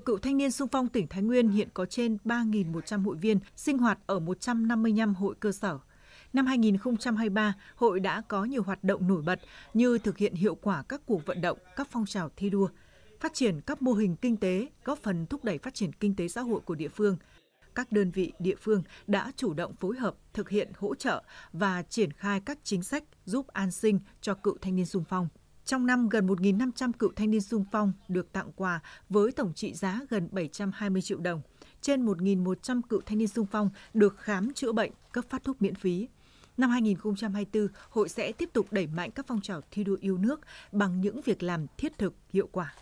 Cựu thanh niên sung phong tỉnh Thái Nguyên hiện có trên 3.100 hội viên sinh hoạt ở 155 hội cơ sở. Năm 2023, hội đã có nhiều hoạt động nổi bật như thực hiện hiệu quả các cuộc vận động, các phong trào thi đua, phát triển các mô hình kinh tế, góp phần thúc đẩy phát triển kinh tế xã hội của địa phương. Các đơn vị địa phương đã chủ động phối hợp, thực hiện hỗ trợ và triển khai các chính sách giúp an sinh cho cựu thanh niên sung phong. Trong năm, gần 1.500 cựu thanh niên sung phong được tặng quà với tổng trị giá gần 720 triệu đồng. Trên 1.100 cựu thanh niên sung phong được khám chữa bệnh, cấp phát thuốc miễn phí. Năm 2024, hội sẽ tiếp tục đẩy mạnh các phong trào thi đua yêu nước bằng những việc làm thiết thực, hiệu quả.